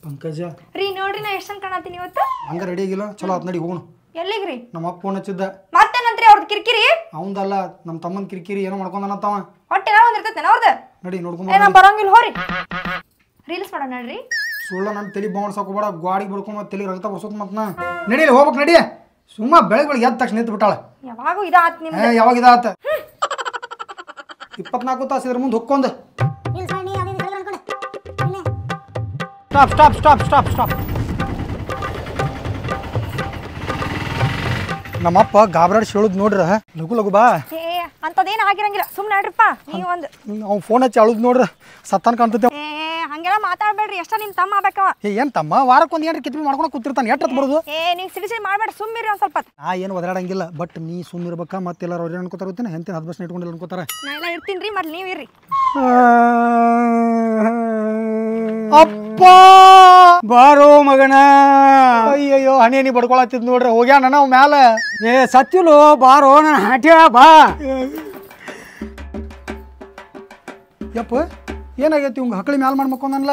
ಪಂಕಜ ರೀ ನೋಡ್ರಿ ನಾ ಎಷ್ಟ್ ಕಾಣತೀನಿ ಇವತ್ತು ಹಂಗ ರೆಡಿ ಆಗಿಲ್ಲ ಚಲೋ ಆತ್ ನಡಿ ಹೋಗೋಣ ಎಲ್ಲಿಗೆ ರೀ ನಮ್ಮ ಅಪ್ಪ ಹಚ್ಚಿದ್ದ ಮತ್ತೇನಂತ್ರಿ ಅವ್ರದ್ದು ಕಿರಿಕಿರಿ ಅವಂದಲ್ಲ ನಮ್ಮ ತಮ್ಮನ ಕಿರಿಕಿರಿ ಏನೋ ಮಾಡ್ಕೊಂಡನಂತವ ಹೊಟ್ಟೆ ಏನೋ ಒಂದ್ ಇರ್ತೈತೆ ನಡಿ ನೋಡ್ಕೊಂಡ್ ಬರಂಗಿಲ್ಲ ಹೋರಿ ರೀಲ್ಸ್ ಮಾಡೋಣ ನೋಡ್ರಿ ಸುಳ್ಳ ನನ್ನ ತಲೆ ಬಾವಣ್ಸಾಕ ಬೇಡ ಗಾಡಿಗೆ ಬಡ್ಕೊಂಡ್ ಮತ್ತೆ ತಲೆ ರಕ್ತ ಬರ್ಸೋತ್ ಮತ್ನ ನಡೀಲಿ ಹೋಗ್ಬೇಕು ನಡಿ ಸುಮ್ಮ ಬೆಳಗ್ಗೆ ಬೆಳಗ್ಗೆ ಎದ್ದ ತಕ್ಷಣ ನಿಂತು ಬಿಟ್ಟಾಳ ಯಾವಾಗ ಇದಾತ್ ನಿಮ್ಗೆ ಯಾವಾಗ ಇದಾತ್ ಇಪ್ಪತ್ನಾಲ್ಕು ತಾಸು ಇದ್ರ ಮುಂದೆ ಹುಕ್ಕೊಂದು stop stop stop stop stop ನಮ್ಮಪ್ಪ ಗಾಬರಾಡ್ ಹೇಳುದ್ ನೋಡ್ರ ಲಗು ಲಗು ಬಾ ಅಂತದೇನ ಆಗಿರಂಗಿಲ್ಲ ಸುಮ್ಮನೆ ಆಡ್ರಪ್ಪ ನೀವು ಒಂದು ಅವ್ನು ಫೋನ್ ಹಚ್ಚಿ ಅಳುದ್ ನೋಡ್ರ ಸತ್ತಾನ್ ಕಾಣ್ತದೆ ಮಾತಾಡ್ಬೇಡ್ರಿ ಎಷ್ಟ ನಿಮ್ ತಮ್ಮ ಆಗ್ಬೇಕವ ಏ ಏನ್ ತಮ್ಮ ವಾರಕ್ಕೊಂದ್ ಏನ್ರಿ ಕಿತ್ಬಿ ಮಾಡ್ಕೊಂಡು ಕೂತಿರ್ತಾನೆ ಎಟ್ಟತ್ ಬರೋದು ಏ ನೀವ್ ಸಿಡಿಸಿ ಮಾಡ್ಬೇಡ ಸುಮ್ಮಿರಿ ಒಂದ್ ಸ್ವಲ್ಪ ಆ ಏನು ಒದರಾಡಂಗಿಲ್ಲ ಬಟ್ ನೀ ಸುಮ್ಮಿರ್ಬೇಕ ಮತ್ತೆ ಎಲ್ಲಾರು ಏನ್ ಅನ್ಕೋತಾರ ಗೊತ್ತೇನೆ ಹೆಂತಿನ ಹತ್ತು ಬಸ್ ಇಟ್ಕೊಂಡಿಲ್ಲ ಅನ್ಕೋತಾರ ನಾ ಇರ್ತೀನಿ ಮತ್ ನೀವ್ ಇರ್ರಿ ಅಪ್ಪ ಬಾರೋ ಮಗನ ಅಯ್ಯಯ್ಯೋ ಹಣಿ ನೀ ಬಡ್ಕೊಳತ್ತಿದ್ ನೋಡ್ರಿ ಹೋಗ್ಯಾನ ನಾವು ಮ್ಯಾಲ ಏ ಸತ್ತಿಲು ಬಾರೋ ನಾನು ಹಾಟ್ಯ ಬಾ ಯಪ್ಪ ಏನಾಗೈತಿ ಇವ್ ಹಕ್ಕಳಿ ಮ್ಯಾಲ ಮಾಡ್ಮಕ್ಕೊಂದನ್ಲ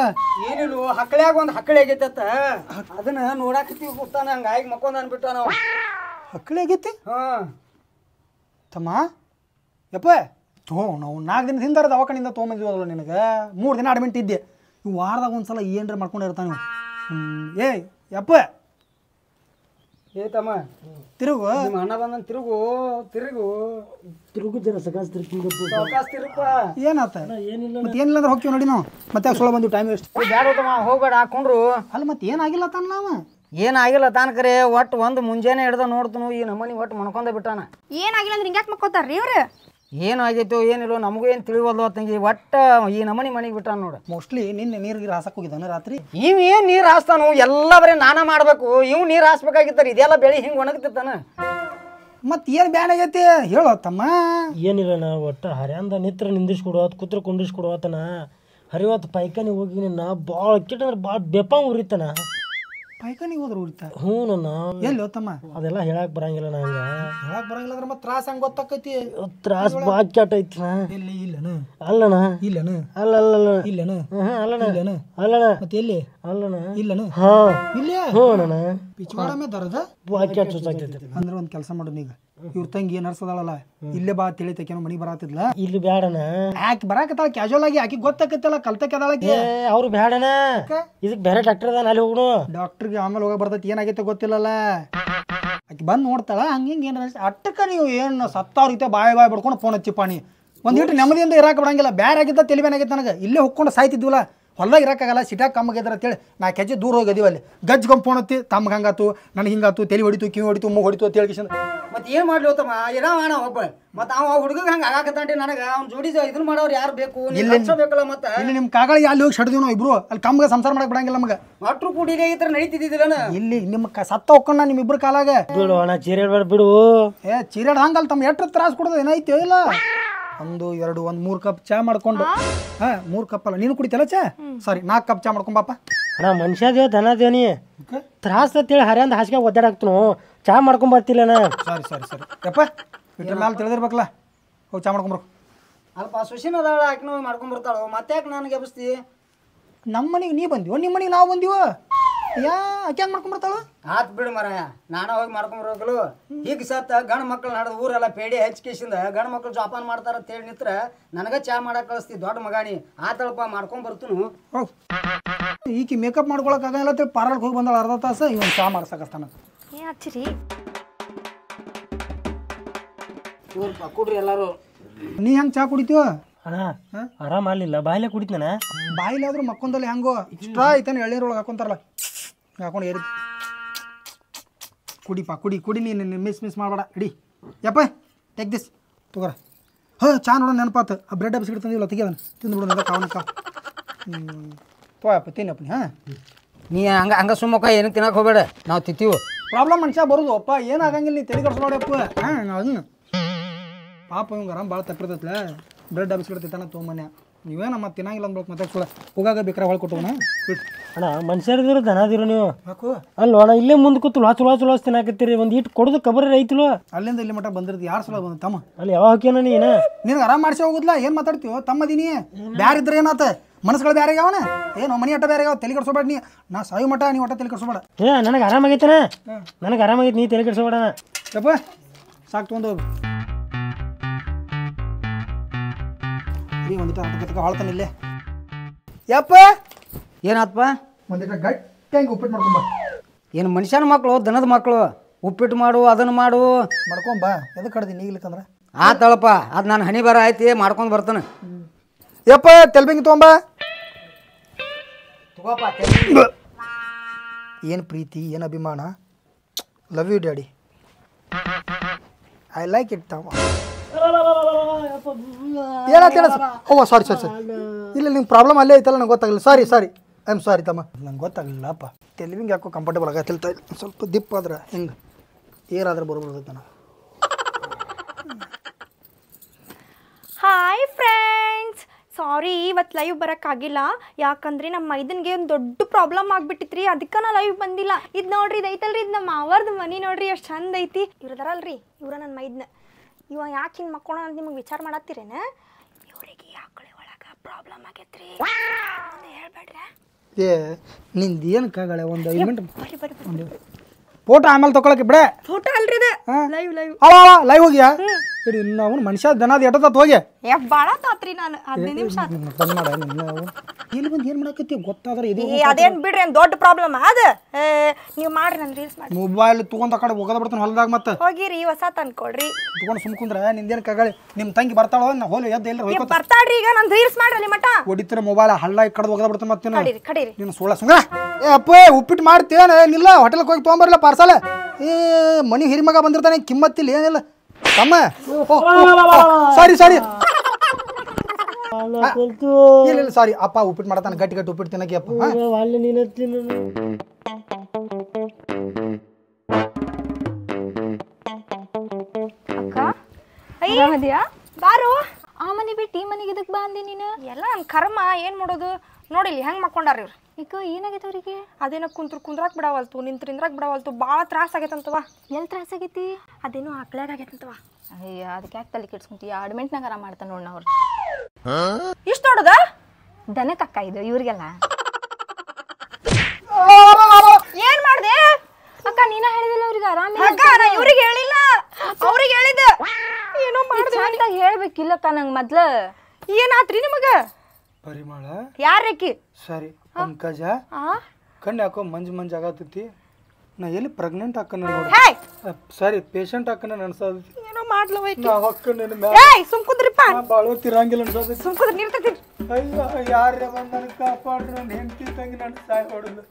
ಏನಿಲ್ಲ ಹಕ್ಳಿಯಾಗ ಒಂದು ಹಕ್ಕಳಿ ಆಗೈತೆ ಅದನ್ನ ನೋಡಾಕತ್ತೀವಿ ಕೂತಾನ ಹಂಗಾಗಿ ಮಕ್ಕೊಂದ ಅನ್ಬಿಟ್ಟ ನಾವು ಹಕ್ಕಳಿ ಆಗೈತಿ ಹಾಂ ತಮ್ಮ ಯಪ್ಪ ತೋ ನಾವು ನಾಲ್ಕು ದಿನ ಹಿಂದಾರ ದವಾಖಾನಿಂದ ತೊಗೊಂಬಂದಿವಲ್ಲ ನಿನಗೆ ಮೂರು ದಿನ ಅಡ್ಮಿಂಟ್ ಇದ್ದೆ ಈ ವಾರದಾಗ ಒಂದ್ಸಲ ಸಲ ಏನರ ಮಾಡ್ಕೊಂಡಿರ್ತಾನೆ ಏಯ್ ಯಪ್ಪ ಏ ತಮ್ಮ ತಿರುಗು ನಿಮ್ಮ ಅಣ್ಣ ಬಂದನ್ ತಿರುಗು ತಿರುಗು ತಿರುಗು ಜರ ಸಕಾಸ್ ತಿರುಗು ಸಕಾಸ್ ತಿರುಪ ಏನಾತ ಏನಿಲ್ಲ ಮತ್ತೆ ಏನಿಲ್ಲ ಅಂದ್ರೆ ಹೋಗ್ತೀವಿ ನೋಡಿ ನಾವು ಮತ್ತೆ ಸೊಳ ಬಂದು ಟೈಮ್ ವೇಸ್ಟ್ ಬ್ಯಾಡ ತಮ್ಮ ಹೋಗಬೇಡ ಹಾಕೊಂಡ್ರು ಅಲ್ಲಿ ಮತ್ತೆ ಏನಾಗಿಲ್ಲ ತಾನ ನಾವು ಏನಾಗಿಲ್ಲ ತಾನ ಕರೆ ಒಟ್ಟು ಒಂದು ಮುಂಜಾನೆ ಹಿಡ್ದ ನೋಡ್ತನು ಈ ನಮ್ಮನಿ ಒಟ್ಟು ಮಣ್ಕೊಂಡ ಬಿಟ್ಟಾನ ಏನಾಗಿಲ್ಲ ಅಂದ್ರೆ ಹಿಂಗ್ಯಾಕೆ ಮಕ್ಕೋತಾರೆ ಇವ್ರು ಏನಾಗೈತೋ ಏನಿಲ್ಲೋ ನಮಗೂ ಏನು ತಿಳಿವಲ್ವ ತಂಗಿ ಒಟ್ಟ ಈ ನಮನಿ ಮನೆಗೆ ಬಿಟ್ಟ ನೋಡು ಮೋಸ್ಟ್ಲಿ ನಿನ್ನೆ ನೀರು ಹಾಸಕ್ ಹಾಸಕ್ಕೆ ರಾತ್ರಿ ಇವ್ ಏನ್ ನೀರು ಹಾಸ್ತಾನು ಎಲ್ಲ ಬರೀ ನಾನಾ ಮಾಡಬೇಕು ಇವ್ ನೀರು ಹಾಸ್ಬೇಕಾಗಿತ್ತಾರ ಇದೆಲ್ಲ ಬೆಳಿ ಹಿಂಗ್ ಒಣಗತಿತ್ತಾನ ಮತ್ ಏನು ಬ್ಯಾನ್ ಆಗೈತಿ ಹೇಳು ತಮ್ಮ ಏನಿಲ್ಲ ನಾ ಒಟ್ಟು ಹರ್ಯಾಂದ ನಿತ್ರ ನಿಂದಿಸ್ಕೊಡು ಅದು ಕುತ್ರ ಕುಂಡಿಸ್ಕೊಡು ಆತನ ಹರಿವತ್ತು ಹೋಗಿ ನಿನ್ನ ಭಾಳ ಅಂದ್ರೆ ಭಾಳ ಬೆಪ್ಪ ಉರಿತಾನ ಪೈಖಾನಿ ಹೋದ್ರ ಉರಿತ ಹ್ಞೂ ನನ್ನ ಎಲ್ಲೋ ತಮ್ಮ ಅದೆಲ್ಲ ಹೇಳಕ್ ಬರಂಗಿಲ್ಲ ನಂಗೆ ಹೇಳಕ್ ಬರಂಗಿಲ್ಲ ಅಂದ್ರೆ ಮತ್ತೆ ತ್ರಾಸ ಹಂಗೆ ಗೊತ್ತಾಕೈತಿ ತ್ರಾಸ ಬಾಕಿ ಕೆಟ್ಟ ಐತಿ ಎಲ್ಲಿ ಇಲ್ಲನ ಅಲ್ಲಣ ಇಲ್ಲನ ಅಲ್ಲ ಅಲ್ಲ ಅಲ್ಲ ಇಲ್ಲನ ಅಲ್ಲಣ ಇಲ್ಲನ ಅಲ್ಲಣ ಮತ್ತೆ ಎಲ್ಲಿ ಅಲ್ಲಣ ಇಲ್ಲನ ಹಾ ಇಲ್ಲ ಹ್ಞೂ ಅಣ್ಣ ಪಿಚ್ ಮಾಡಮೇ ದರದ ಬಾಕಿ ಕೆಟ್ಟ ಅಂದ್ರೆ ಒಂದು ಕೆಲಸ ಮಾಡು ಈಗ ಇವ್ರ ತಂಗಿ ನರ್ಸ್ ಇಲ್ಲೇ ಬಾ ತಿಳಿತಕೇನೋ ಮನಿ ಬರಾತಿದ್ಲ ಇಲ್ಲಿ ಬ್ಯಾಡನ ಯಾಕೆ ಬರಾಕತ್ತಾಳ ಕ್ಯಾಶುವಲ್ ಆಗಿ ಆಕಿ ಗೊತ್ತಾಕತ್ತಲ್ಲ ಏ ಅವ್ರು ಬ್ಯಾಡನ ಇದಕ್ ಬೇರೆ ಡಾಕ್ಟರ್ ಅದಾನ ಅಲ್ಲಿ ಡಾಕ್ಟರ್ ಡಾಕ್ಟರ್ಗೆ ಆಮೇಲೆ ಹೋಗೋ ಬರ್ತೈತಿ ಏನಾಗೈತೆ ಗೊತ್ತಿಲ್ಲಲ್ಲ ಆಕಿ ಬಂದ್ ನೋಡ್ತಾಳ ಹಂಗಿಂಗ್ ಏನ ಅಟ್ಟಕ್ಕ ನೀವು ಏನು ಸತ್ತವ್ರ ಬಾಯ್ ಬಾಯ್ ಬಡ್ಕೊಂಡು ಫೋನ್ ಪಾಣಿ ಒಂದ್ ಹಿಟ್ಟು ನೆಮ್ಮದಿಯಿಂದ ಇರಾಕ ಬಿಡಂಗಿಲ್ಲ ಬ್ಯಾರ ಆಗಿದ್ದ ತಲೆಬೇನಾಗಿತ್ತು ನನಗೆ ಇಲ್ಲೇ ಹೊಕ್ಕೊಂಡು ಸಾಯ್ತಿದ್ವಲ್ಲ ಹೊಲ್ದಾಗ ಇರೋಕ್ಕಾಗಲ್ಲ ಸಿಟ್ಯಾಗ ಕಮ್ಮಗಿದ್ರೆ ಅಂತೇಳಿ ನಾ ಕೆಜಿ ದೂರ ಹೋಗಿದೀವಿ ಅಲ್ಲಿ ಗಜ್ಜ ಗಂಪೋಣತ್ತಿ ತಮ್ಗೆ ಹಂಗಾತು ನನಗೆ ಹಿಂಗಾತು ತಲೆ ಹೊಡಿತು ಕಿವಿ ಹೊಡಿತು ಮೂಗು ಹೊಡಿತು ಅಂತ ಹೇಳಿ ಮತ್ತೆ ಏನು ಮಾಡಲಿ ಹೋತಮ್ಮ ಏನೋ ಅಣ್ಣ ಒಬ್ಬ ಮತ್ತೆ ಅವ ಹುಡುಗ ಹಂಗೆ ಆಗಾಕತ್ತಾಂಟಿ ನನಗೆ ಅವ್ನು ಜೋಡಿ ಇದನ್ನ ಮಾಡೋರು ಯಾರು ಬೇಕು ಬೇಕಲ್ಲ ಮತ್ತೆ ಇಲ್ಲಿ ನಿಮ್ಮ ಕಾಗಳ ಅಲ್ಲಿ ಹೋಗಿ ಶಡ್ದೀವಿ ನಾವು ಇಬ್ರು ಅಲ್ಲಿ ಕಮ್ಗೆ ಸಂಸಾರ ಮಾಡಕ್ಕೆ ಬಿಡಂಗಿಲ್ಲ ನಮಗೆ ವಾಟ್ರು ಕೂಡಿಗೆ ಈ ಥರ ನಡೀತಿದ್ದೀವಿ ಇಲ್ಲಿ ನಿಮ್ಮ ಸತ್ತ ಹೊಕ್ಕೊಂಡು ನಿಮ್ಮ ನಿಮ್ಮಿಬ್ರು ಕಾಲಾಗ ಬಿಡು ಅಣ್ಣ ಚೀರೇಡ್ ಬಿಡು ಏ ಚೀರೇಡ್ ಹಂಗಲ್ಲ ತಮ್ಮ ಎಷ್ಟು ತ್ರಾಸ ಕೊಡೋದು ಏನೈತಿ ಇಲ್ಲ ಒಂದು ಎರಡು ಒಂದು ಮೂರು ಕಪ್ ಚಾ ಮಾಡ್ಕೊಂಡು ಹಾ ಮೂರು ಕಪ್ ಅಲ್ಲ ನೀನು ಕುಡಿತಲ್ಲ ಚಾ ಸಾರಿ ನಾಲ್ಕು ಕಪ್ ಚಾ ಮಾಡ್ಕೊಂಬಪ್ಪ ಅಣ್ಣ ಮನುಷ್ಯ ದೇವ್ ಧನ ದೇವನಿ ತ್ರಾಸ ತಿಳಿ ಹರ್ಯಾಂದ ಹಾಸಿಗೆ ಒದ್ದಾಡಾಕ್ತನು ಚಾ ಮಾಡ್ಕೊಂಡ್ ಬರ್ತಿಲ್ಲ ಸಾರಿ ಸಾರಿ ಸರಿ ಯಪ್ಪ ಇಟ್ರ ಮ್ಯಾಲ ತಿಳಿದಿರ್ಬೇಕಲ್ಲ ಹೋಗಿ ಚಾ ಮಾಡ್ಕೊಂಬರು ಅಲ್ಪ ಸುಶೀನ ಅದಾಳ ಹಾಕಿ ಹೋಗಿ ಮಾಡ್ಕೊಂಡ್ ಮತ್ತೆ ಯಾಕೆ ನನಗೆ ಎಬ್ಬಿಸ್ತಿ ನಮ್ಮ ಮನೆಗೆ ನೀ ಬಂದಿವೋ ನಿಮ್ಮ ಮನೆಗೆ ನಾವು ಬಂದಿವೋ ಯಾ ಅಕ್ಕಿ ಹೆಂಗ್ ಮಾಡ್ಕೊಂಡ್ಬರ್ತಾಳು ಆತ್ ಬಿಡು ಮರ ನಾನ ಹೋಗಿ ಮಾಡ್ಕೊಂಬರ್ಬೇಕು ಈಗ ಸತ್ತ ಗಂಡ ಮಕ್ಳು ನಡೆದು ಊರೆಲ್ಲ ಪೇಡಿ ಹಚ್ಕೇಶಿಂದ ಗಂಡ ಮಕ್ಳು ಜೋಪಾನ ಮಾಡ್ತಾರ ಅಂತ ಹೇಳಿ ನಿತ್ರ ನನಗ ಚಾ ಮಾಡಕ್ ಕಳಿಸ್ತಿ ದೊಡ್ಡ ಮಗಾಣಿ ಆತಳಪ್ಪ ಮಾಡ್ಕೊಂಡ್ ಬರ್ತೀನಿ ಈಕಿ ಮೇಕಪ್ ಮಾಡ್ಕೊಳಕ್ ಆಗಲ್ಲ ಅಂತ ಹೋಗಿ ಬಂದಾಳ ಅರ್ಧ ತಾಸ ಇವನ್ ಚಾ ಮಾಡ್ಸಕತ್ತಾನ ಕುಡ್ರಿ ಎಲ್ಲಾರು ನೀ ಹೆಂಗ್ ಚಾ ಕುಡಿತೀವ ಅಣ್ಣ ಆರಾಮ ಆಗ್ಲಿಲ್ಲ ಬಾಯಿಲೆ ಕುಡಿತನ ಬಾಯಿಲೆ ಆದ್ರೂ ಮಕ್ಕೊಂದಲ್ಲಿ ಹೆಂಗೋ ಇಷ್ಟ ಐತಾನೆ ಎಳ್ನೀರೊಳಗೆ ಹಾಕೊಂತಾರಲ್ಲ ಹಾಕೊಂಡು ಏರಿ ಕುಡಿಪಾ ಕುಡಿ ಕುಡಿ ನೀನು ಮಿಸ್ ಮಿಸ್ ಮಾಡಬೇಡ ಇಡಿ ಯಪ್ಪ ಟೇಕ್ ದಿಸ್ ತಗೋರ ಹಾಂ ಚಾ ನೋಡೋಣ ನೆನಪಾತು ಬ್ರೆಡ್ ಬ್ರೆಡ್ ಬಿಸ್ಕಿಟ್ ತಂದಿಲ್ಲ ತೆಗಿಯೋದನ್ನು ತಿಂದು ಬಿಡೋಣ ಕಾವನ ಕಾ ತೋಯಪ್ಪ ತಿನ್ನಪ್ಪ ಹಾಂ ನೀ ಹಂಗ ಹಂಗ ಸುಮ್ಮಕ್ಕ ಏನು ತಿನ್ನಕ್ಕೆ ಹೋಗಬೇಡ ನಾವು ತಿತ್ತೀವಿ ಪ್ರಾಬ್ಲಮ್ ಮನುಷ್ಯ ಬರೋದು ಅಪ್ಪ ಏನಾಗಂಗಿಲ್ಲ ನೀ ತಲೆ ಅಪ್ಪ ಹಾಂ ಪಾಪ ಇವಂಗೆ ಭಾಳ ತಪ್ಪಿರ್ತೈತಲ್ಲ ಬ್ರೆಡ್ ಬಿಸ್ಕಿಟ್ ತಿಂತಾನೆ ತೊಗೊಂಬನ್ಯ ನೀವೇನ ಮತ್ತೆ ತಿನ್ನಂಗಿಲ್ಲ ಅಂದ್ಬಿಟ್ಟು ಮತ್ತೆ ಸುಳ ಹೋಗಾಗ ಬೇಕಾರೆ ಹೊಳ್ ಕೊಟ್ಟು ಅಣ್ಣ ಮನುಷ್ಯರಿದ್ರೆ ದನದಿರು ನೀವು ಅಕು ಅಲ್ಲ ಅಣ್ಣ ಇಲ್ಲೇ ಮುಂದೆ ಕೂತು ಲಾಸ್ ಲಾಸ್ ಲಾಸ್ ತಿನ್ನಾಕತ್ತೀರಿ ಒಂದು ಹಿಟ್ಟು ಕೊಡೋದು ಕಬರ್ ಐತಿಲ್ವ ಅಲ್ಲಿಂದ ಇಲ್ಲಿ ಮಟ್ಟ ಬಂದಿರ್ದು ಯಾರು ಸಲ ಬಂದ ತಮ್ಮ ಅಲ್ಲಿ ಯಾವಾಗ ಹಾಕ್ಯಾನ ನೀನ ನಿನಗೆ ಆರಾಮ ಮಾಡಿಸಿ ಹೋಗುದಿಲ್ಲ ಏನು ಮಾತಾಡ್ತೀವೋ ತಮ್ಮದೀನಿ ಬ್ಯಾರಿದ್ರೆ ಏನಾತ ಮನಸ್ಸುಗಳು ಬೇರೆ ಅವನ ಏನು ಮನಿ ಅಟ್ಟ ಬೇರೆ ಯಾವ ತಲೆ ಕೆಡಿಸೋಬೇಡ ನೀ ನಾ ಸಾಯು ಮಟ್ಟ ನೀ ಒಟ್ಟ ತಲೆ ಕೆಡಿಸೋಬೇಡ ಏ ನನಗೆ ಆರಾಮಾಗೈತನ ನನಗೆ ಆರಾಮಾಗೈತೆ ನೀ ತಲೆ ಕಡಿಸ್ಬೇಡಣ್ಣ ಸಾಕ್ ಸಾಕು ತೊಗೊಂಡು ನೀ ಒಂದಿಟ ಅದಕ್ಕೆ ಹೊಳ್ತಾನೆ ಇಲ್ಲೇ ಯಪ್ಪ ಏನಾತ್ಪ ಒಂದಿಟ ಗಟ್ಟಿಯಾಗಿ ಉಪ್ಪಿಟ್ಟು ಮಾಡ್ಕೊಂಬ ಏನು ಮನುಷ್ಯನ ಮಕ್ಕಳು ದನದ ಮಕ್ಕಳು ಉಪ್ಪಿಟ್ಟು ಮಾಡು ಅದನ್ನು ಮಾಡು ಮಾಡ್ಕೊಂಬ ಎದಕ್ಕೆ ಕಡ್ದೀನಿ ಆ ತಳಪ್ಪ ಅದು ನಾನು ಹಣಿ ಬರ ಆಯ್ತು ಮಾಡ್ಕೊಂಡು ಬರ್ತಾನೆ ಯಪ್ಪ ತೆಲ್ಬಿಂಗ್ ತೊಗೊಂಬ ತಗೋಪ್ಪ ಏನು ಪ್ರೀತಿ ಏನು ಅಭಿಮಾನ love you daddy I like it ತಮ್ಮ ಹೇಳತ್ತೆ ಓ ಸಾರಿ ಸಾರಿ ಸರಿ ಇಲ್ಲ ನಿಮ್ಮ ಪ್ರಾಬ್ಲಮ್ ಅಲ್ಲೇ ಐತಲ್ಲ ನಂಗೆ ಗೊತ್ತಾಗಲ್ಲ ಸಾರಿ ಸಾರಿ ಐ ಆಮ್ ಸಾರಿ ತಮ್ಮ ನಂಗೆ ಗೊತ್ತಾಗಲಿಲ್ಲ ಅಪ್ಪ ತೆಲಿವಿಂಗ್ ಯಾಕೋ ಕಂಫರ್ಟಬಲ್ ಆಗತ್ತಿಲ್ತಾ ಸ್ವಲ್ಪ ದಿಪ್ಪ ಆದ್ರೆ ಹೆಂಗೆ ಏರಾದ್ರೆ ಬರ್ಬಿಡ್ತೈತೆ ನಾನು ಹಾಯ್ ಫ್ರೆಂಡ್ಸ್ ಸಾರಿ ಇವತ್ತು ಲೈವ್ ಬರೋಕ್ಕಾಗಿಲ್ಲ ಯಾಕಂದ್ರೆ ನಮ್ಮ ಮೈದನ್ಗೆ ಒಂದು ದೊಡ್ಡ ಪ್ರಾಬ್ಲಮ್ ಆಗ್ಬಿಟ್ಟಿತ್ರಿ ಅದಕ್ಕೆ ನಾ ಲೈವ್ ಬಂದಿಲ್ಲ ಇದು ನೋಡ್ರಿ ಇದೈತಲ್ರಿ ಇದು ನಮ್ಮ ಅವರ್ದು ಮನಿ ನೋಡ್ರಿ ಎಷ್ಟು ಚಂದ ಐತಿ ಇವ್ರದಾರಲ್ರಿ ಇವರ ನನ್ನ ಮೈದ್ನ ಇವ ಯಾಕೆ ಹಿಂಗೆ ಮಕ್ಕೋಣ ಅಂತ ನಿಮಗೆ ವಿಚಾರ ಮಾಡತ್ತೀರೇನ ಇವರಿಗೆ ಆಕಳಿ ಒಳಗೆ ಪ್ರಾಬ್ಲಮ್ ಆಗೈತ್ರಿ ಹೇಳ್ಬೇಡ್ರಿ ಏ ನಿಂದ ಏನು ಕಗಳೆ ಒಂದು ಐದು ಮಿನಿಟ್ ಬರ್ರಿ ಬರ್ರಿ ಫೋಟೋ ಆಮೇಲೆ ತಗೊಳಕ್ಕೆ ಬಿಡೆ ಫೋಟೋ ಅಲ್ರಿ ಇದೆ ಲೈವ್ ಲೈವ್ ಅವ ಲೈವ್ ಹೋಗ್ಯಾ ಇರಿ ಇನ್ನು ಅವ್ನು ಮನುಷ್ಯ ದನದ ಎಟ್ಟತ್ತ ಹೋಗಿ ಏ ಬಾಳ ತಾತ್ರಿ ನಾನು ಹದಿನೈದು ನಿಮಿಷ ಇಲ್ಲಿ ಬಂದು ಏನು ಮಾಡಕತ್ತಿ ಗೊತ್ತಾದ್ರೆ ಇದು ಅದೇನ್ ಬಿಡ್ರಿ ದೊಡ್ಡ ಪ್ರಾಬ್ಲಮ್ ಅದ ನೀವು ಮಾಡ್ರಿ ನನ್ ರೀಲ್ಸ್ ಮಾಡಿ ಮೊಬೈಲ್ ತೊಗೊಂಡ್ ಕಡೆ ಹೋಗದ ಬಿಡ್ತಾನೆ ಹೊಲದಾಗ ಮತ್ತೆ ಹೋಗಿರಿ ಹೊಸ ತಂದ್ಕೊಡ್ರಿ ತೊಗೊಂಡು ಸುಮ್ ಕುಂದ್ರೆ ನಿಂದೇನು ಕಗಳಿ ನಿಮ್ಮ ತಂಗಿ ಬರ್ತಾಳ ನಾ ಹೋಲಿ ಎದ್ದ ಎಲ್ಲ ಏ, ಹೋಯ್ಕೊ ಬರ್ತಾಳ್ರಿ ಈಗ ನನ್ ರೀಲ್ಸ್ ಮಾಡ್ರಿ ಮಟ ಹೊಡಿತೀರ ಮೊಬೈಲ್ ಹಳ್ಳ ಕಡ್ದು ಹೋಗದ ಬಿಡ್ತಾನೆ ಮತ್ತೆ ಕಡಿರಿ ಕಡೀರಿ ಕಡೀರಿ ನೀನು ಸುಳ್ಳ ಸುಂಗ ಏ ಅಪ್ಪ ಉಪ್ಪಿಟ್ಟು ಮಾಡ್ತೇನ ಏನಿಲ್ಲ ಹೋಟೆಲ್ಗೆ ಹೋಗಿ ತೊಗೊಂಬರಲ್ಲ ಪಾರ್ಸಲ್ ಏ ಮನಿ ಹಿರಿಮಗ ಬಂದಿರ್ತಾನೆ ಕಿಮ್ಮತ್ತಿಲ್ಲ ಏನಿಲ್ಲ ತಮ್ಮ ಸಾರಿ ಸಾರಿ ಇಲ್ಲ ಇಲ್ಲ ಸಾರಿ ಅಪ್ಪ ಉಪ್ಪಿಟ್ಟು ಮಾಡತಾನ ಗಟ್ಟಿ ಗಟ್ಟಿ ಉಪ್ಪಿಟ್ಟು ತಿನ್ನಕ್ಕೆ ಅಪ್ಪ ಆ ಮನೆ ಬಿಟ್ಟು ಈ ಮನೆಗೆ ಇದಕ್ಕೆ ಬಾಂದಿ ನೀನು ಎಲ್ಲ ನನ್ನ ಕರ್ಮ ಏನು ಮಾಡೋದು ನೋಡಿಲ್ಲ ಹೆಂಗೆ ಮಾಡ್ಕೊಂಡಾರೆ ಇವ್ರು ಈಗ ಏನಾಗೈತೆ ಅವರಿಗೆ ಅದೇನೋ ಕುಂತ್ರ ಕುಂದ್ರಾಕ್ ಬಿಡವಲ್ತು ನಿಂತು ನಿಂದ್ರಾಕ್ ಬಿಡವಲ್ತು ಭಾಳ ತ್ರಾಸ ಆಗೈತಂತವ ಎಲ್ಲಿ ತ್ರಾಸ ಆಗೈತಿ ಅದೇನೋ ಆಕ್ಳ್ಯಾಗ ಆಗೈತಂತವ ಅಯ್ಯ ಅದಕ್ಕೆ ಯಾಕೆ ತಲೆ ಕೆಡ್ಸ್ಕೊಂತಿ ಅಡ್ಮೆಂಟ್ನಾಗ ಆರಾಮ ಮಾಡ್ತಾನೆ ನೋಡೋಣ ಅವ್ರು ಇಷ್ಟು ನೋಡೋದ ದನಕ್ಕೆ ತಕ್ಕ ಇದು ಇವ್ರಿಗೆಲ್ಲ ನೀನ ಹೇಳಿದಿಲ್ಲ ಅವ್ರಿಗೆ ಆರಾಮ ಅಕ್ಕ ಇವ್ರಿಗೆ ಹೇಳಿಲ್ಲ ಅವ್ರಿಗೆ ಹೇಳಿದ ಏನೋ ಮಾಡ್ದೆ ಅಂತ ಹೇಳ್ಬೇಕಿಲ್ಲಕ್ಕ ನಂಗೆ ಮೊದ್ಲ ಏನಾತ್ರಿ ನಿಮಗ ಪರಿಮಳ ಯಾರಕ್ಕಿ ಸರಿ ಪಂಕಜ ಕಣ್ಣು ಯಾಕೋ ಮಂಜ್ ಮಂಜ್ ಆಗತ್ತೈತಿ ನಾ ಎಲ್ಲಿ ಪ್ರೆಗ್ನೆಂಟ್ ಅಕ್ಕನ ನೋಡಿ ಸಾರಿ ಪೇಷಂಟ್ ಅಕ್ಕನ ಅನ್ಸತಿ ಏನೋ ಮಾಡ್ಲ ನಾ ಅಕ್ಕ ನಿನ್ನ ಏಯ್ ಸುಮ್ ಕುಂದ್ರಿಪ್ಪ ಬಾಳೋ ತಿರಂಗಿಲ್ಲ ಅನ್ಸತಿ ಸುಮ್ ಅಯ್ಯೋ ಯಾರೇ ಬಂದ ನನಗೆ ನನ್ನ ಹೆಂಡತಿ ತಂಗಿ ನನ್ನ ಸಾಯ್ ಹೊಡೆದು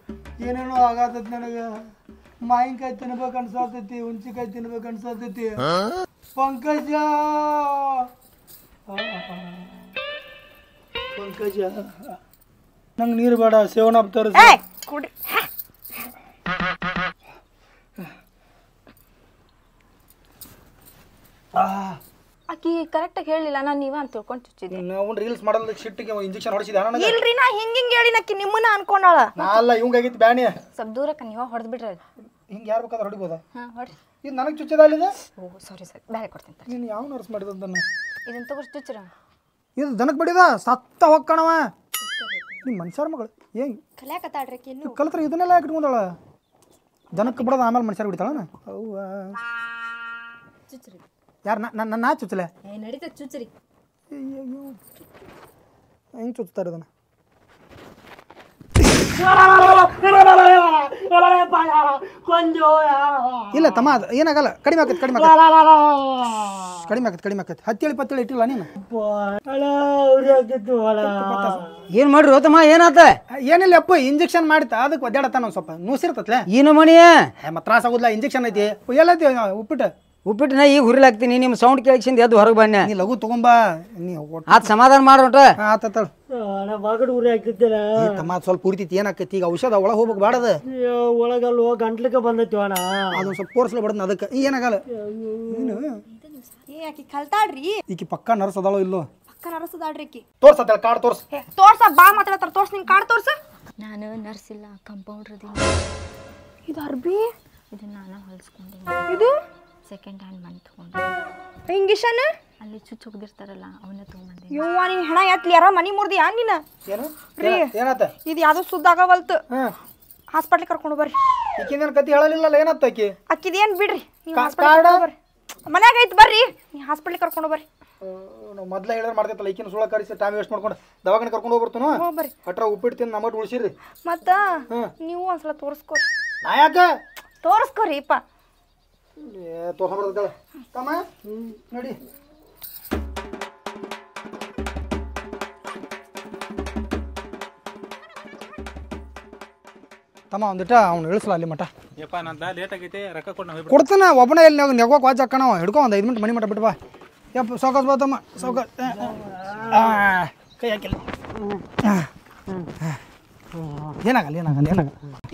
ಏನೇನೋ ಆಗಾತೈತಿ ನನಗೆ ಮಾವಿನಕಾಯಿ ತಿನ್ಬೇಕು ಅನ್ಸಾತೈತಿ ಹುಣ್ಸಿಕಾಯಿ ತಿನ್ಬೇಕು ಅನ್ಸಾತೈತಿ ಪಂಕಜ ಪಂಕಜ ನಂಗೆ ನೀರು ಬೇಡ ಸೇವನ ತರಿಸಿ ಕರೆಕ್ಟಾಗಿ ಹೇಳಿಲ್ಲ ನಾನು ನೀವ ಅಂತ ತಿಳ್ಕೊಂಡು ಚುಚ್ಚಿದ್ದೆ ನಾವು ರೀಲ್ಸ್ ಮಾಡಲ್ಲ ಶಿಟ್ಟಿಗೆ ಇಂಜೆಕ್ಷನ್ ಹೊಡಿಸಿದ ಇಲ್ರಿ ನಾ ಹಿಂಗ ಹಿಂಗ ಹೇಳಿ ನಕ್ಕಿ ನಿಮ್ಮನ್ನ ಅನ್ಕೊಂಡಾಳ ಅಲ್ಲ ಇವಂಗ ಆಗಿತ್ತು ಬ್ಯಾಣಿ ಸ್ವಲ್ಪ ದೂರಕ್ಕೆ ನೀವು ಹೊಡೆದು ಬಿಡ್ರಿ ಹಿಂಗ ಯಾರು ಬೇಕಾದ್ರೆ ಹೊಡಿಬೋದಾ ಹಾ ಹೊಡಿ ಇದು ನನಗೆ ಚುಚ್ಚದ ಅಲ್ಲಿದೆ ಓ ಸಾರಿ ಸರ್ ಬೇರೆ ಕೊಡ್ತೀನಿ ನೀನು ಯಾವ ನರ್ಸ್ ಮಾಡಿದ ಇದನ್ನ ತಗೋ ಚುಚ್ಚರ ಇದು ದನಕ್ಕೆ ಬಡಿದ ಸತ್ತ ಹೋಗ್ಕಣವ ನಿಮ್ಮ ಮನುಷ್ಯರ ಮಗಳು ಏನ್ ಕಲ್ಯಾಕತ್ತಾಡ್ರಿ ಕಿನ್ನು ಕಲ್ತ್ರ ಇದನ್ನೆಲ್ಲ ಇಟ್ಕೊಂಡಾಳ ದನಕ್ಕೆ ಬಿಡೋದು ಆಮೇಲೆ ಮನುಷ್ಯರು ಬಿಡ್ತಾಳನ ಅವ್ವ ಚುಚ್ಚರಿ ಯಾರು ನನ್ನ ನಾ ಚುಚ್ಚಲೆ ಏ ಚುಚ್ಚರಿ ಅಯ್ಯೋ ಇಲ್ಲ ತಮ್ಮ ಏನಾಗಲ್ಲ ಕಡಿಮೆ ಆಕತ್ ಕಡಿಮೆ ಕಡಿಮೆ ಆಕತ್ ಕಡಿಮೆ ಆಕತ್ ಹತ್ತೇಳಿ ಪತ್ತೇಳಿ ಇಟ್ಟಿಲ್ಲ ನೀನು ಏನ್ ಮಾಡ್ರಿ ತಮ್ಮ ಏನಾತ ಏನಿಲ್ಲ ಅಪ್ಪ ಇಂಜೆಕ್ಷನ್ ಮಾಡಿತ ಅದಕ್ಕೆ ಒದ್ದಾಡತ್ತ ನಾವು ಸ್ವಲ್ಪ ನೂಸಿರ್ತತ್ಲೆ ಏನು ಮಣಿಯ ಮತ್ತೆ ತ್ರಾಸ ಆಗುದಿಲ್ಲ ಇಂಜೆಕ್ಷನ್ ಐತಿ ಎಲ್ಲ ಉಪ್ಪಿಟ್ಟು ಉಪ್ಪಿಟ್ಟನ ಈಗ ಹುರಿಲಾಕ್ತೀನಿ ನಿಮ್ಮ ಸೌಂಡ್ ಕೇಳಿಸಿಂದ ಎದ್ದು ಹೊರಗೆ ಬನ್ನಿ ನೀ ಲಘು ತಗೊಂಬಾ ನೀ ಆತ್ ಸಮಾಧಾನ ಮಾಡೋಟ ಆತ ಬಾಗಡ್ ಉರಿ ಹಾಕಿದ್ದಿಲ್ಲ ತಮ್ಮ ಸ್ವಲ್ಪ ಉರಿತೈತಿ ಏನಾಕೈತಿ ಈಗ ಔಷಧ ಒಳಗೆ ಹೋಗ್ಬೇಕು ಬಾಡದ ಒಳಗಲ್ಲ ಗಂಟ್ಲಕ್ಕೆ ಬಂದೈತಿ ಅಣ್ಣ ಅದೊಂದು ಸ್ವಲ್ಪ ಕೋರ್ಸ್ಲಿ ಬಿಡದ್ ಅದಕ್ಕೆ ಏನಾಗಲ್ಲ ಆಕಿ ಕಲ್ತಾಡ್ರಿ ಈಕಿ ಪಕ್ಕ ನರ್ಸ್ ಇಲ್ಲೋ ಪಕ್ಕ ನರಸದಾಡ್ರಿ ಅದಾಳ್ರಿ ಆಕಿ ತೋರ್ಸ ಕಾಡ್ ತೋರ್ಸ ತೋರ್ಸ ಬಾ ಮಾತಾಡತಾರ ತೋರ್ಸ ನಿನ್ ಕಾಡ್ ತೋರ್ಸ ನಾನು ನರ್ಸ್ ಇಲ್ಲ ಇದು ಅರ್ಬಿ ಇದು ನಾನು ಹೊಲಿಸ್ಕೊಂಡಿನಿ ಇದು ಸೆಕೆಂಡ್ ಹ್ಯಾಂಡ್ ಮನೆ ತೊಗೊಂಡು ಹಿಂಗಿಶನ ಅಲ್ಲಿ ಚುಚ್ಚು ಅವನ್ನ ತೊಗೊಂಬಂದೆ ಯವ್ವ ನೀನ್ ಹೆಣ ಎತ್ಲಿ ಯಾರ ಮನಿ ಮುರ್ದಿ ಯಾ ನೀನ ಏನು ರೀ ಏನಾತ ಇದು ಯಾವ್ದು ಸುದ್ದಾಗವಲ್ತು ಹಾಸ್ಪಿಟ್ಲ್ ಕರ್ಕೊಂಡು ಬರ್ರಿ ಕತಿ ಹೇಳಲಿಲ್ಲ ಏನತ್ತ ಆಕಿ ಅಕ್ಕಿದೇನ್ ಬಿಡ್ರಿ ನೀವು ಹಾಸ್ಪಿಟ್ಲ್ ಬರ್ರಿ ಮನ್ಯಾಗ ಐತ್ ಬರ್ರಿ ನೀ ಹಾಸ್ಪಿಟ್ಲ್ ಕರ್ಕೊಂಡು ಬರ್ರಿ ಮೊದ್ಲೇ ಹೇಳಿದ್ರೆ ಮಾಡ್ತೈತಲ್ಲ ಈಕಿನ ಸುಳ ಕರೆಸಿ ಟೈಮ್ ವೇಸ್ಟ್ ಮಾಡ್ಕೊಂಡು ದವಾಖಾನೆ ಕರ್ಕೊಂಡು ಹೋಗ್ಬರ್ತನು ಹಟ್ರ ಅಟ್ರ ಉಪ್ಪಿಟ್ಟು ತಿಂದು ನಮ್ಮಟ್ಟು ಉಳಿಸಿರಿ ಮತ್ತ ನೀವು ಒಂದ್ಸಲ ತೋರಿಸ್ಕೊ ನಾ ಯಾಕೆ ತೋರಿಸ್ಕೊರಿ ಇಪ್ಪ ತೋರ್ಸಂಬರ್ತಾಳ ತಮ್ಮ ನೋಡಿ ತಮ್ಮ ಒಂದಿಟ ಅವ್ನು ಇಳಿಸಲ ಅಲ್ಲಿ ಮಠ ಯಪ್ಪ ನಂದ ಲೇಟ್ ಆಗೈತೆ ರೊಕ್ಕ ಕೊಟ್ಟು ಕೊಡ್ತಾನೆ ಒಬ್ಬನೇ ಇಲ್ಲಿ ನಾವು ನೆಗೋಕೆ ವಾಚ್ ಹಾಕೋಣ ಹಿಡ್ಕೊ ಒಂದು ಐದು ಮಿನಿಟ್ ಮಣಿ ಮಠ ಬಿಟ್ಟು ಬಾ ಯಪ್ಪ ಸೌಕಾಸ್ ಬಾ ತಮ್ಮ ಸೌಕಾಸ್ ಕೈ ಹಾಕಿಲ್ಲ ಏನಾಗಲ್ಲ ಏನಾಗಲ್ಲ ಏನಾಗಲ್ಲ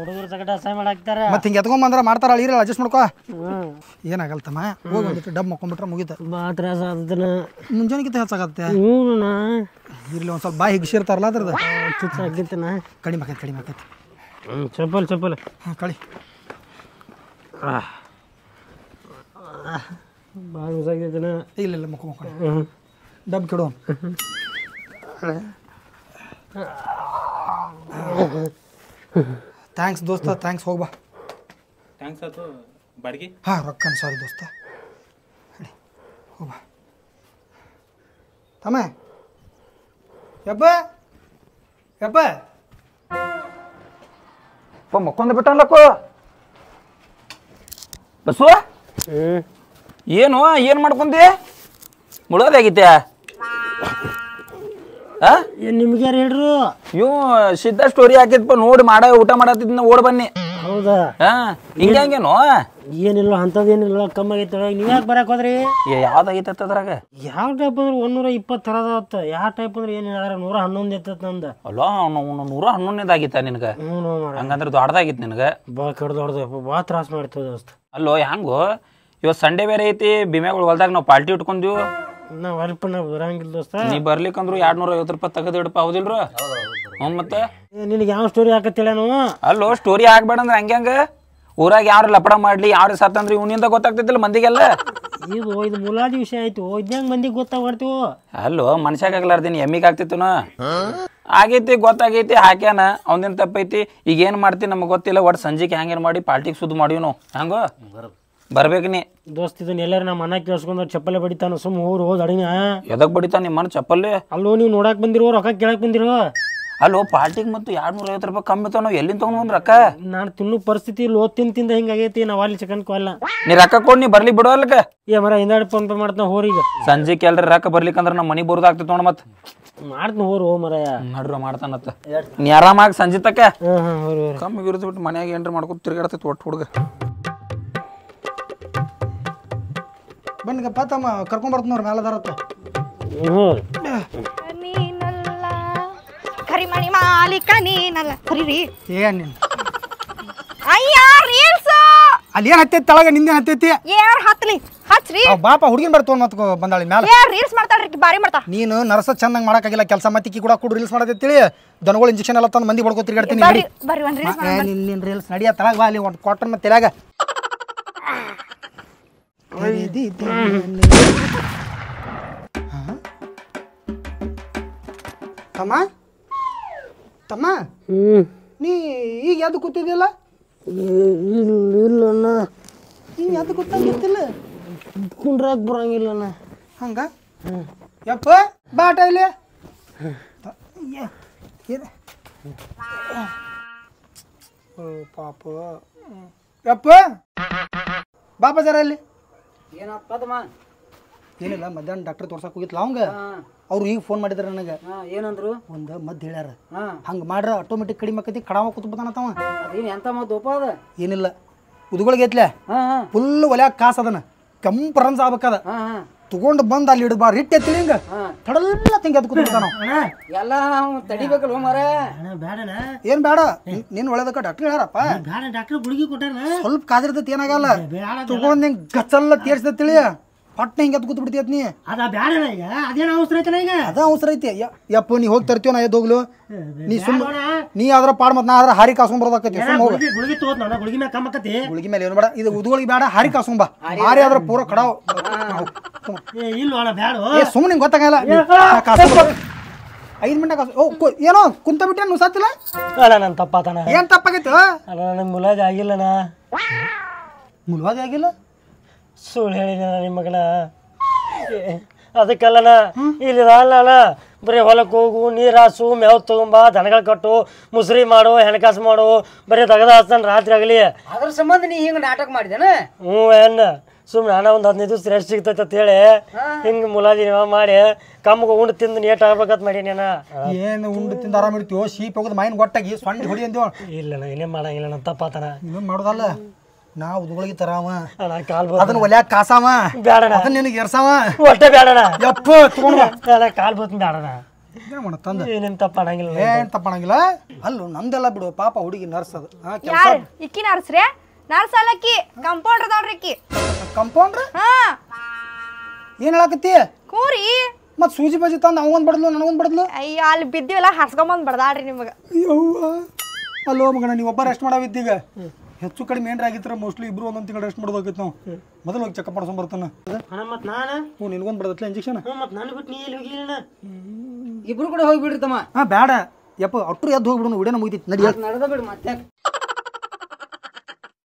ಹುಡುಗರ ಸಂಗಟ ಅಸಹ್ಯ ಮಾಡಾಕ್ತಾರ ಮತ್ತೆ ಹಿಂಗೆ ಎತ್ಕೊಂಡ್ ಬಂದ್ರ ಮಾಡ್ತಾರ ಇರಲ್ಲ ಅಡ್ಜಸ್ಟ್ ಮಾಡ್ಕೋ ಏನಾಗಲ್ಲ ತಮ್ಮ ಹೋಗಿ ಒಂದಿಟ್ಟು ಡಬ್ ಮಕ್ಕೊಂಡ್ಬಿಟ್ರೆ ಮುಗೀತು ತುಂಬಾ ತ್ರಾಸ ಆದನ ಮುಂಜಾನೆಗಿಂತ ಹೆಚ್ಚಾಗತ್ತೆ ಹ್ಞೂನ ಇಲ್ಲಿ ಒಂದು ಸ್ವಲ್ಪ ಬಾಯಿ ಹಿಗ್ಸಿರ್ತಾರಲ್ಲ ಅದ್ರದ್ದು ಚುಚ್ಚ ಆಗಿತ್ತನ ಕಡಿಮೆ ಆಕೈತೆ ಕಡಿಮೆ ಆಕೈತೆ ಹ್ಞೂ ಚಪ್ಪಲ್ ಚಪ್ಪಲ್ ಹಾಂ ಕಳಿ ಭಾಳ ಉಸಾಗಿದ್ದನ ಇಲ್ಲ ಇಲ್ಲ ಮಕ್ಕ ಮಕ್ಕ ಡಬ್ಬ ಕೆಡೋ ಥ್ಯಾಂಕ್ಸ್ ದೋಸ್ತ ಥ್ಯಾಂಕ್ಸ್ ಹೋಗ್ಬಾ ಥ್ಯಾಂಕ್ಸ್ ಅದು ಬಾಡಿಗೆ ಹಾಂ ರೊಕ್ಕ ಸಾರಿ ದೋಸ್ತ ಹೋಗ್ಬಾ ತಮ್ಮ ಎಬ್ಬ ಎಬ್ಬ ಪ ಮಕ್ಕೊಂದು ಬಿಟ್ಟಲ್ಲಕ್ಕೋ ಬಸ್ವ ಏನು ಏನು ಮಾಡ್ಕೊಂಡಿ ಮುಳುಗೋದಾಗಿತ್ತೆ ನಿಮ್ಗೆ ಹೇಳ್ರು ಇವ್ ಸಿದ್ಧ ಸ್ಟೋರಿ ಹಾಕಿದ್ಪ ನೋಡಿ ಮಾಡ ಊಟ ಮಾಡತ್ತಿದ್ನ ಓಡ್ ಬನ್ನಿ ಹೌದಾ ಹಿಂಗ ಹಂಗೇನು ಏನಿಲ್ಲ ಅಂತದ್ ಏನಿಲ್ಲ ಕಮ್ಮಿ ಆಗೈತೆ ನೀವ್ ಯಾಕೆ ಬರಕ್ ಹೋದ್ರಿ ಯಾವ್ದು ಅದ್ರಾಗ ಯಾವ ಟೈಪ್ ಅಂದ್ರೆ ಒಂದೂರ ಇಪ್ಪತ್ತು ಥರದ ಆತ ಯಾವ ಟೈಪ್ ಅಂದ್ರೆ ಏನಿಲ್ಲ ನೂರ ಹನ್ನೊಂದು ಇತ್ತ ನಂದ ಅಲ್ಲೋ ನೂರ ಹನ್ನೊಂದನೇದು ಆಗಿತ್ತ ಹಂಗಂದ್ರೆ ದೊಡ್ಡದಾಗಿತ್ತು ನಿನಗೆ ಬಾ ಕಡ್ ದೊಡ್ಡದು ಬಾ ತ್ರಾಸ ಮಾಡ್ತದ ಅಲ್ಲೋ ಹೆಂಗು ಇವತ್ ಸಂಡೇ ಬೇರೆ ಐತಿ ಬಿಮೆಗಳು ಹೊಲ್ದಾಗ ನಾವು ಪಾರ್ಟಿ ಇಟ್ಕೊಂಡ್ವಿ ನಾ ಅಲ್ಪ ಬರಂಗಿಲ್ಲ ದೋಸ್ತ ನೀ ಬರ್ಲಿಕ್ಕಂದ್ರು ಎರಡ್ ನೂರ ಐವತ್ತು ರೂಪಾಯಿ ತೆಗೆದಿಡಪ್ಪ ಹೌದಿಲ್ರ ಹ್ಞೂ ಮತ್ತೆ ನಿನಗೆ ಯಾವ ಸ್ಟೋರಿ ನಾವು ಅಲ್ಲೋ ಸ್ಟೋರಿ ಹಾಕ್ಬೇಡ ಅಂದ್ರೆ ಹಂಗೆ ಊರಾಗ ಯಾರು ಲಪಡ ಮಾಡ್ಲಿ ಯಾರು ಸತ್ತಂದ್ರೆ ಇವನಿಂದ ಗೊತ್ತಾಗ್ತೈತಿಲ್ಲ ಮಂದಿಗೆಲ್ಲ ಇದು ಇದು ಮುಲಾದಿ ವಿಷಯ ಆಯ್ತು ಇದ್ಯಾಂಗ ಮಂದಿಗೆ ಗೊತ್ತಾಗ್ಬಾರ್ತೀವೋ ಅಲ್ಲೋ ಮನುಷ್ಯಾಗ ಆಗ್ಲಾರ್ದಿನಿ ಎಮ್ಮಿಗೆ ಆಗ್ತಿತ್ತು ಆಗೈತಿ ಗೊತ್ತಾಗೈತಿ ಹಾಕ್ಯಾನ ಅವನಿಂದ ತಪ್ಪೈತಿ ಈಗ ಏನು ಮಾಡ್ತಿ ನಮಗೆ ಗೊತ್ತಿಲ್ಲ ಒಟ್ಟು ಸಂಜೆಗೆ ಹ್ಯಾಂಗೇನು ಮಾಡಿ ಪಾರ್ಟಿಗೆ ಸುದ್ದು ಮಾಡಿವಿ ನಾವು ಹಂಗೋ ಬರ್ಬೇಕನಿ ದೋಸ್ತ ಇದನ್ನ ಎಲ್ಲಾರ ನಮ್ಮ ಕೇಳಿಸ್ಕೊಂಡ್ ಚಪ್ಪಲೆ ಬಡಿತಾನ ಸುಮ್ ಊರು ಹೋದ ಅಡಿನ ಎದಕ್ ಬಡಿತಾನ ನಿಮ್ಮ ಅಲ್ಲೋ ನೀವು ನೋಡಕ್ ಬಂದಿರೋ ರೊಕ್ಕ ಕೇಳಕ್ ಬಂದಿರೋ ಅಲ್ಲೋ ಪಾರ್ಟಿಗೆ ಮತ್ತು ಎರಡ್ ನೂರ ಐವತ್ತು ರೂಪಾಯಿ ಕಮ್ಮಿ ತಾವ್ ನಾವು ಎಲ್ಲಿಂದ ತಗೊಂಡ್ ರೊಕ್ಕ ನಾನು ತಿನ್ನು ಪರಿಸ್ಥಿತಿ ಓದ್ ತಿನ್ ತಿಂದ ಹಿಂಗಾಗೈತಿ ನಾವ್ ಅಲ್ಲಿ ಚಿಕನ್ ಕೋಲ್ಲ ನೀ ರೊಕ್ಕ ಕೊಡ್ ನೀ ಬರ್ಲಿ ಬಿಡೋ ಅಲ್ಲಕ ಏ ಮರ ಹಿಂದಾಡಿ ಫೋನ್ ಪೇ ಮಾಡ್ತಾನ ಹೋರಿಗೆ ಸಂಜೆ ಕೆಲ್ರಿ ರೊಕ್ಕ ಬರ್ಲಿಕ್ಕಂದ್ರ ನಮ್ಮ ಮನಿ ಬರೋದಾಗ್ತೈತೆ ನೋಡ ಮತ್ ಮಾಡ್ತೀನಿ ಹೋರ್ ಹೋ ಮರ ನಡ್ರ ಮಾಡ್ತಾನತ್ತ ನೀ ಆರಾಮಾಗಿ ಸಂಜೆ ತಕ್ಕ ಕಮ್ಮಿ ಇರೋದು ಬಿಟ್ಟು ಮನೆಯಾಗ ಏನ್ರ ಮಾಡ್ಕೊತ ತಿರ್ಗಾಡ್ತೈತಿ ಒಟ್ಟು ಹುಡುಗ ಬನ್ನಿಗಪ್ಪ ತಮ್ಮ ಕರ್ಕೊಂಬರ್ತ ನೋಡ್ರಿ ಮೇಲೆ ಅದಾರತ್ತ ನೀನಲ್ಲ ಕರಿಮಣಿ ಮಾಲೀಕ ನೀನಲ್ಲ ಸರಿ ರೀ ಏ ನೀನು ಅಯ್ಯ ರೀಲ್ಸ್ ಅಲ್ಲಿ ಏನ್ ಹತ್ತೈತಿ ನಿಂದ ನಿಂದೇನ್ ಹತ್ತೈತಿ ಏರ್ ಹತ್ಲಿ ಹಚ್ರಿ ಅವ್ ಬಾಪ ಹುಡುಗಿನ ಬರ್ತಾವ ಮತ್ಕೋ ಬಂದಾಳಿ ಮ್ಯಾಲ ಏರ್ ರೀಲ್ಸ್ ಮಾಡ್ತಾಳ್ರಿ ಈಕಿ ಬಾರಿ ಮಾಡ್ತಾ ನೀನು ನರ್ಸ ಚಂದಂಗ್ ಮಾಡಕಾಗಿಲ್ಲ ಕೆಲಸ ಮತ್ತಿಕ್ಕಿ ಕೂಡ ಕೂಡ ರೀಲ್ಸ್ ಮಾಡದೆ ತಿಳಿ ದನಗಳು ಇಂಜೆಕ್ಷನ್ ಎಲ್ಲ ತಂದು ಮಂದಿ ಬಡ್ಕೋ ತಿರ್ಗಾಡ್ತೀನಿ ಬರ್ರಿ ಬರ್ರಿ ಒಂದ್ ರೀಲ್ಸ್ ನಿನ್ನ ರೀಲ್ಸ್ ನಡಿಯ ತಳಗ ಬಾ ಅಲ್ಲಿ ಒಂದು ಕಾಟನ್ ಮತ್ತೆ ತಲೆಯಾಗ ತಮ್ಮ ತಮ್ಮ ನೀ ಈಗ ಯಾವ್ದು ಕೂತಿದ್ದಿಲ್ಲ ಇಲ್ಲಣ್ಣ ಈಗ ಯಾವ್ದು ಕೂತಾಗಿತ್ತಿಲ್ಲ ಕುಂಡ್ರಾಕ್ ಬರಂಗಿಲ್ಲಣ್ಣ ಹಂಗ ಯಪ್ಪ ಬಾಟ ಇಲ್ಲಿ ಪಾಪ ಯಪ್ಪ ಬಾಪ ಜರ ಇಲ್ಲಿ ಅದಮ್ಮ ಏನಿಲ್ಲ ಮಧ್ಯಾಹ್ನ ಡಾಕ್ಟರ್ ತೋರ್ಸಕ್ ಹೋಗಿತ್ತು ಲಾಂಗ್ ಅವ್ರು ಈಗ ಫೋನ್ ಮಾಡಿದ್ರ ನನಗೆ ಏನಂದ್ರು ಒಂದು ಮದ್ದು ಹೇಳ್ಯಾರ ಹಂಗೆ ಮಾಡ್ರ ಆಟೋಮೆಟಿಕ್ ಕಡಿಮೆ ಆಕತಿ ಕಡಾವ ಕೂತ್ಬಿಡ್ತಾನತ್ತವ ಅದೇನು ಎಂತ ಮದ್ದು ಒಪ್ಪ ಅದ ಏನಿಲ್ಲ ಉದ್ಗೊಳಗೆ ಐತ್ಲೆ ಫುಲ್ ಒಲ್ಯಾಗ ಕಾಸ ಅದನ ಕೆಂಪು ರನ್ಸ್ ಆಗ್ಬೇಕದ ತಗೊಂಡು ಬಂದು ಅಲ್ಲಿ ಇಡಬಾರ ಇಟ್ಟು ಎತ್ತಿಲ್ಲ ಹಿಂಗ ತಡಲ್ಲ ತಿಂಗ ಅದು ಕೂತ್ಬಿಡ್ತಾನ ಎಲ್ಲ ತಡಿಬೇಕಲ್ವ ಮರ ಬೇಡನ ಏನ್ ಬೇಡ ನೀನ್ ಒಳ್ಳೇದಕ್ಕ ಡಾಕ್ಟರ್ ಹೇಳಪ್ಪ ಬೇಡ ಡಾಕ್ಟರ್ ಗುಳಿಗೆ ಕೊಟ್ಟಾರ ಸ್ವಲ್ಪ ಕಾದಿರ್ತೈತಿ ಏನಾಗಲ್ಲ ತಗೊಂಡ್ ಹಿಂಗ್ ಗಚ್ಚಲ್ಲ ತೇರ್ಸ್ದ ತಿಳಿಯ ಪಟ್ನ ಹಿಂಗೆ ಕೂತ್ ಬಿಡ್ತೀಯತ್ ನೀ ಅದ ಬ್ಯಾಡ ಈಗ ಅದೇನು ಅವಸರ ಐತನ ಈಗ ಅದ ಅವಸರ ಐತಿ ಯಪ್ಪ ನೀ ಹೋಗಿ ತರ್ತೀವ ನಾ ಎದ್ದೋಗ್ಲು ನೀ ಸುಮ್ಮ ನೀ ಆದ್ರ ಪಾಡ್ ಮತ್ತೆ ನಾ ಆದ್ರ ಹಾರಿ ಕಾಸ್ಕೊಂಡ್ ಬರೋದಕ್ಕತಿ ಸುಮ್ಮ ಹೋಗಿ ಗುಳಿಗೆ ತೋತ್ ನಾನು ಗುಳಿಗೆ ಮೇಲೆ ಕಮ್ಮಕತಿ ಗುಳಿಗೆ ಮೇಲೆ ಏನು ಬೇಡ ಇದು ಉದ್ಗಳಿಗೆ ಬೇಡ ಹಾರಿ ಕಾಸ್ಕೊಂಬ ಹಾರಿ ಆದ್ರ ಪೂರ ಕಡಾವ್ ಇಲ್ಲ ಅಣ್ಣ ಬ್ಯಾಡ ಸುಮ್ಮ ನಿಂಗೆ ಗೊತ್ತಾಗಲ್ಲ ಐದು ಮಿನಿಟ್ ಕಾಸು ಓ ಏನೋ ಕುಂತ ಬಿಟ್ಟೆ ನುಸಾತಿಲ್ಲ ಅಲ್ಲ ನನ್ನ ತಪ್ಪಾತನ ಏನು ತಪ್ಪಾಗಿತ್ತು ಅಲ್ಲ ನನಗೆ ಮುಲಾಜ್ ಆಗಿಲ್ಲನಾ ಮುಲಾಜ್ ಆಗಿಲ್ಲ ಸುಳ್ಳು ಹೇಳಿದ ನಿಮ್ಮ ಮಗನ ಅದಕ್ಕೆಲ್ಲನ ಇಲ್ಲಿ ಅಲ್ಲಣ್ಣ ಬರೀ ಹೊಲಕ್ಕೆ ಹೋಗು ನೀರು ಹಾಸು ಮೇವ್ ತಗೊಂಬ ದನಗಳು ಕಟ್ಟು ಮುಸ್ರಿ ಮಾಡು ಹೆಣಕಾಸು ಮಾಡು ಬರೀ ತಗದ ಹಾಸ್ತಾನೆ ರಾತ್ರಿ ಆಗಲಿ ಅದ್ರ ಸಂಬಂಧ ನೀ ಹಿಂಗೆ ನಾಟಕ ಮಾಡಿದೆನ ಹ್ಞೂ ಏನ್ ಸುಮ್ಮನೆ ನಾನು ಒಂದು ಹದಿನೈದು ದಿವಸ ರೆಸ್ಟ್ ಸಿಗ್ತೈತೆ ಅಂತೇಳಿ ಹಿಂಗೆ ಮುಲಾಜಿ ಮಾಡಿ ಕಮ್ಮಗೆ ಉಂಡು ತಿಂದು ನೇಟ್ ಆಗ್ಬೇಕಂತ ಮಾಡಿ ನೀನು ಏನು ಉಂಡು ತಿಂದು ಆರಾಮ ಇಡ್ತೀವೋ ಶೀಪ್ ಹೋಗೋದು ಮೈನ್ ಗೊಟ್ಟಾಗಿ ಸೊಂಡ್ ಹೊಡಿ ಅಂತೀವ ಇಲ್ಲ ಏನೇ ಮಾಡಂಗಿಲ್ಲ ನಮ್ಮ ತಪ್ಪಾತನ ಇನ್ನೊಂದು ಮಾಡೋದಲ್ಲ ನಾ ಉದ್ಗೊಳಗಿ ತರಾವ ಅದನ್ನ ಒಲ್ಯಾಗ ಕಾಸಾವ ಬೇಡಣ ಅದನ್ನ ನಿನಗೆ ಎರ್ಸಾವ ಒಟ್ಟೆ ಬೇಡಣ ಯಪ್ಪ ತಗೊಂಡ ಕಾಲ್ ಬೋತ್ ಬೇಡಣ ಏನ್ ಮಾಡ ತಂದ ಏನೇನ್ ತಪ್ಪಾಣಂಗಿಲ್ಲ ಏನ್ ತಪ್ಪಾಣಂಗಿಲ್ಲ ಅಲ್ಲೂ ನಂದೆಲ್ಲ ಬಿಡು ಪಾಪ ಹುಡುಗಿ ನರ್ಸದು ಅದು ಯಾರ್ ಇಕ್ಕಿ ನರ್ಸ್ ರೇ ನರ್ಸ್ ಅಲ್ಲಕ್ಕಿ ಕಂಪೌಂಡರ್ ಇಕ್ಕಿ ಕಂಪೌಂಡ್ರ್ ಹಾ ಏನ್ ಹೇಳಕತ್ತಿ ಕೂರಿ ಮತ್ ಸೂಜಿ ಬಜಿ ತಂದ ಅವಂಗೊಂದ್ ಬಡದ್ಲು ನನಗೊಂದ್ ಬಡದ್ಲು ಅಯ್ಯ ಅಲ್ಲಿ ಬಿದ್ದಿವೆಲ್ಲ ಹರ್ಸ್ಕೊಂಬಂದ್ ಬಡದಾಡ್ರಿ ನಿಮಗ ಅಲ್ಲೋ ಮಗನ ನೀವ್ ಒಬ್ಬ ರೆಸ್ಟ್ ಮಾಡಾವಿದ್ದೀಗ ಹೆಚ್ಚು ಕಡಿಮೆ ಏನ್ರ ಆಗಿದ್ರೆ ಮೋಸ್ಟ್ಲಿ ಇಬ್ರು ಒಂದೊಂದು ತಿಂಗಳು ರೆಸ್ಟ್ ಮಾಡೋದಾಗಿತ್ತು ನಾವು ಮೊದಲು ಹೋಗಿ ಚೆಕಪ್ ಮಾಡ್ಸೋ ಬರ್ತಾನ ಮತ್ತೆ ನಾನು ಇಂಜೆಕ್ಷನ್ ಮತ್ತೆ ನಾನು ನೀ ಇಬ್ರು ಕೂಡ ಹೋಗಿ ಬಿಡ್ರಿ ತಮ್ಮ ಹಾಂ ಬೇಡ ಯಪ್ಪ ಅಟ್ರು ಎದ್ದು ಹೋಗ್ಬಿಡೋಣ ಉಡೇನ ಮುಗಿತಿತ್ತು ನಡಿ ನಡೆದ ಬಿಡು ಮತ್ತೆ